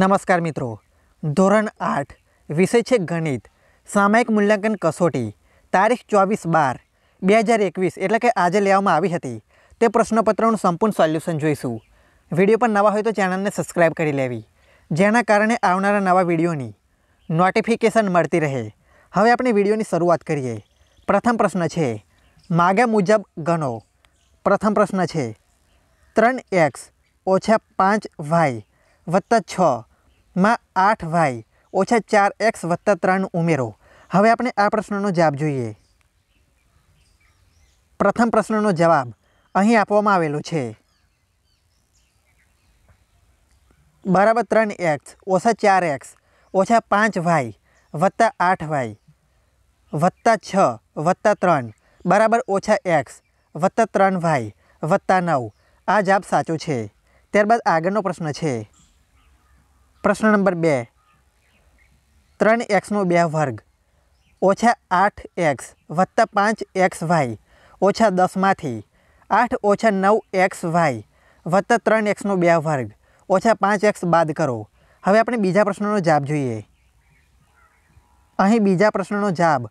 નમસ્કાર મિત્રો ધોરણ આઠ વિષય છે ગણિત સામાયિક મૂલ્યાંકન કસોટી તારીખ ચોવીસ બાર બે હજાર એકવીસ એટલે કે આજે લેવામાં આવી હતી તે પ્રશ્નપત્રનું સંપૂર્ણ સોલ્યુશન જોઈશું વિડીયો પર નવા હોય તો ચેનલને સબસ્ક્રાઈબ કરી લેવી જેના કારણે આવનારા નવા વિડીયોની નોટિફિકેશન મળતી રહે હવે આપણે વિડીયોની શરૂઆત કરીએ પ્રથમ પ્રશ્ન છે માગ્યા મુજબ ગણો પ્રથમ પ્રશ્ન છે ત્રણ એક્સ ઓછા પાંચ વાય વત્તા છ માં આઠ વાય ઓછા ચાર એક્સ વત્તા ત્રણ ઉમેરો હવે આપણે આ પ્રશ્નનો જવાબ જોઈએ પ્રથમ પ્રશ્નનો જવાબ અહીં આપવામાં આવેલો છે બરાબર ત્રણ એક્સ ઓછા ચાર એક્સ ઓછા પાંચ વાય વત્તા આઠ વાય વત્તા છ વત્તા ત્રણ બરાબર ઓછા એક્સ વત્તા ત્રણ વાય વત્તા નવ આ જવાબ સાચો છે ત્યારબાદ આગળનો પ્રશ્ન છે પ્રશ્ન નંબર બે ત્રણ એક્સનો બે વર્ગ ઓછા આઠ એક્સ વત્તા પાંચ એક્સ વાય ઓછા દસમાંથી આઠ ઓછા નવ એક્સ વાય વત્તા ત્રણ એક્સનો બે વર્ગ ઓછા પાંચ એક્સ બાદ કરો હવે આપણે બીજા પ્રશ્નનો જવાબ જોઈએ અહીં બીજા પ્રશ્નનો જવાબ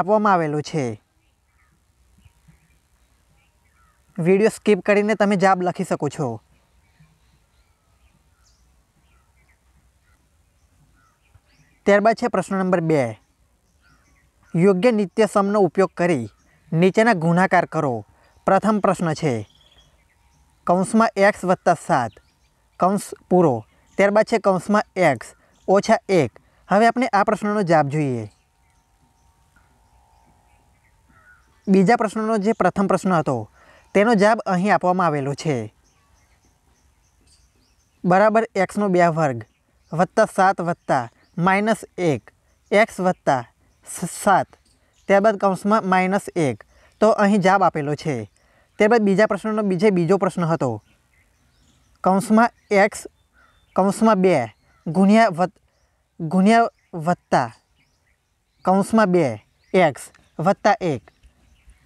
આપવામાં આવેલો છે વિડીયો સ્કીપ કરીને તમે જવાબ લખી શકો છો ત્યારબાદ છે પ્રશ્ન નંબર બે યોગ્ય નિત્યસમનો ઉપયોગ કરી નીચેના ગુણાકાર કરો પ્રથમ પ્રશ્ન છે કૌંસમાં એક્સ વત્તા સાત કૌંસ પૂરો ત્યારબાદ છે કૌંસમાં એક્સ ઓછા એક હવે આપણે આ પ્રશ્નનો જવાબ જોઈએ બીજા પ્રશ્નનો જે પ્રથમ પ્રશ્ન હતો તેનો જવાબ અહીં આપવામાં આવેલો છે બરાબર એક્સનો બે વર્ગ વત્તા સાત વત્તા માઇનસ એક એક્સ વત્તા સાત ત્યારબાદ કૌંસમાં માઇનસ એક તો અહીં જવાબ આપેલો છે ત્યારબાદ બીજા પ્રશ્નનો બીજે બીજો પ્રશ્ન હતો કૌંસમાં એક્સ કૌંસમાં બે ગુણ્યા વત ગુણ્યા વત્તા કૌંસમાં બે એક્સ વત્તા એક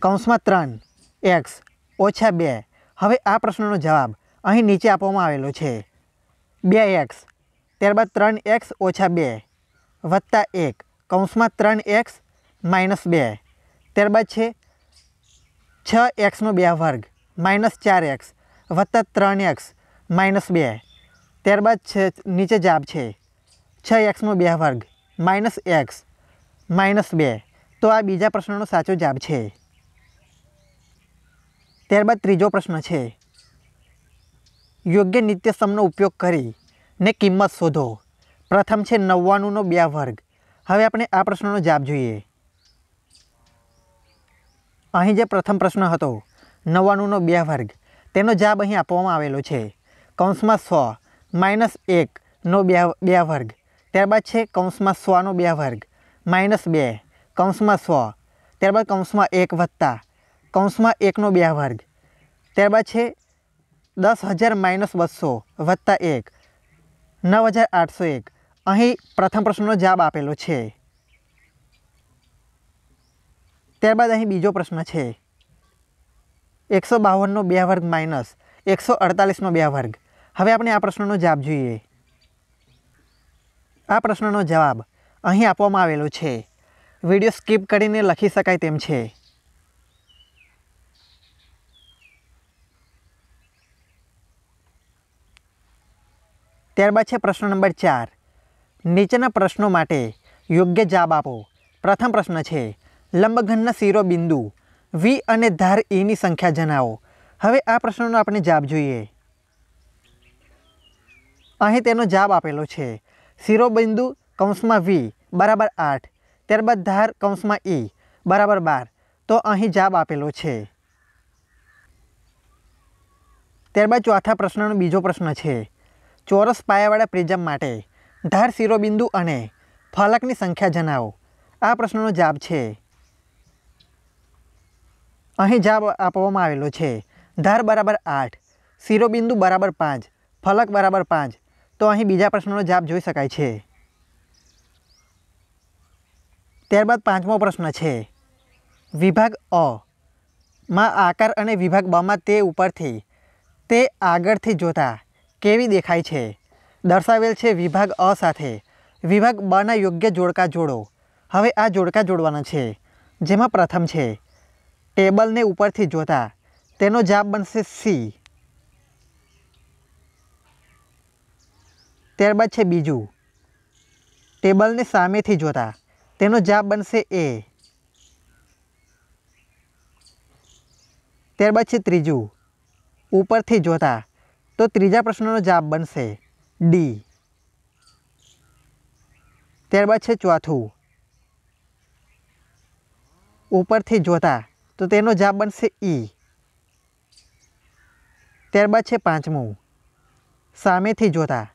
કૌંસમાં ત્રણ એક્સ ઓછા બે હવે આ પ્રશ્નનો જવાબ અહીં નીચે આપવામાં આવેલો છે બે એક્સ ત્યારબાદ ત્રણ એક્સ ઓછા બે વત્તા એક કૌંસમાં ત્રણ એક્સ માઇનસ બે ત્યારબાદ છે છ એક્સનો બે વર્ગ માઇનસ ચાર એક્સ વત્તા ત્રણ એક્સ માઇનસ બે ત્યારબાદ છે નીચે જાબ છે છ એક્સનો બે વર્ગ માઇનસ એક્સ માઇનસ બે તો આ બીજા પ્રશ્નનો સાચો જાબ છે ત્યારબાદ ત્રીજો પ્રશ્ન છે યોગ્ય નિત્યસમનો ઉપયોગ કરી ને કિંમત શોધો પ્રથમ છે નવ્વાણુંનો બે વર્ગ હવે આપણે આ પ્રશ્નનો જવાબ જોઈએ અહીં જે પ્રથમ પ્રશ્ન હતો નવ્વાણુંનો બે વર્ગ તેનો જવાબ અહીં આપવામાં આવેલો છે કૌંસમાં સો માઇનસ એકનો બે બે વર્ગ ત્યારબાદ છે કૌંસમાં સોનો બે વર્ગ માઇનસ બે કૌંસમાં સો ત્યારબાદ કૌંસમાં એક વત્તા કૌંસમાં એકનો બે વર્ગ ત્યારબાદ છે દસ હજાર માઇનસ બસો વત્તા એક નવ હજાર આઠસો એક અહીં પ્રથમ પ્રશ્નનો જવાબ આપેલો છે ત્યારબાદ અહીં બીજો પ્રશ્ન છે એકસો બાવનનો બે વર્ગ માઇનસ એકસો અડતાલીસનો બે વર્ગ હવે આપણે આ પ્રશ્નનો જવાબ જોઈએ આ પ્રશ્નનો જવાબ અહીં આપવામાં આવેલો છે વિડીયો સ્કીપ કરીને લખી શકાય તેમ છે ત્યારબાદ છે પ્રશ્ન નંબર ચાર નીચેના પ્રશ્નો માટે યોગ્ય જવાબ આપો પ્રથમ પ્રશ્ન છે લંબઘનના શિરોબિંદુ વી અને ધાર ઈની e સંખ્યા જણાવો હવે આ પ્રશ્નનો આપણે જવાબ જોઈએ અહીં તેનો જવાબ આપેલો છે શિરોબિંદુ કૌંસમાં વી બરાબર આઠ ત્યારબાદ ધાર કૌંસમાં ઈ e બરાબર બાર તો અહીં જવાબ આપેલો છે ત્યારબાદ ચોથા પ્રશ્નનો બીજો પ્રશ્ન છે ચોરસ પાયાવાળા પ્રિઝમ માટે ધાર શિરોબિંદુ અને ફલકની સંખ્યા જણાવો આ પ્રશ્નનો જવાબ છે અહીં જવાબ આપવામાં આવેલો છે ધાર બરાબર આઠ શિરોબિંદુ બરાબર પાંચ ફલક બરાબર પાંચ તો અહીં બીજા પ્રશ્નનો જવાબ જોઈ શકાય છે ત્યારબાદ પાંચમો પ્રશ્ન છે વિભાગ અ માં આકાર અને વિભાગ બમાં તે ઉપરથી તે આગળથી જોતા કેવી દેખાય છે દર્શાવેલ છે વિભાગ અ સાથે વિભાગ બના યોગ્ય જોડકા જોડો હવે આ જોડકા જોડવાના છે જેમાં પ્રથમ છે ટેબલને ઉપરથી જોતા તેનો જાપ બનશે સી ત્યારબાદ છે બીજું ટેબલને સામેથી જોતા તેનો જાપ બનશે એ ત્યારબાદ છે ત્રીજું ઉપરથી જોતા તો ત્રીજા પ્રશ્નનો જવાબ બનશે ડી ત્યારબાદ છે ચોથું ઉપરથી જોતા તો તેનો જવાબ બનશે ઈ e. ત્યારબાદ છે પાંચમું સામેથી જોતા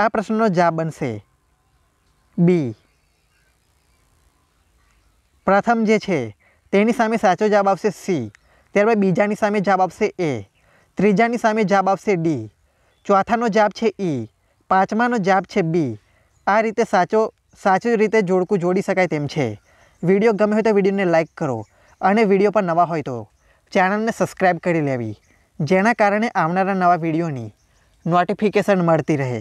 આ પ્રશ્નનો જવાબ બનશે બી પ્રથમ જે છે તેની સામે સાચો જવાબ આવશે સી ત્યારબાદ બીજાની સામે જવાબ આવશે એ ત્રીજાની સામે જાબ આવશે ડી ચોથાનો જાબ છે ઈ પાંચમાનો જાબ છે બી આ રીતે સાચો સાચી રીતે જોડકું જોડી શકાય તેમ છે વિડીયો ગમે હોય તો વિડીયોને લાઇક કરો અને વિડીયો પર નવા હોય તો ચેનલને સબસ્ક્રાઈબ કરી લેવી જેના કારણે આવનારા નવા વિડીયોની નોટિફિકેશન મળતી રહે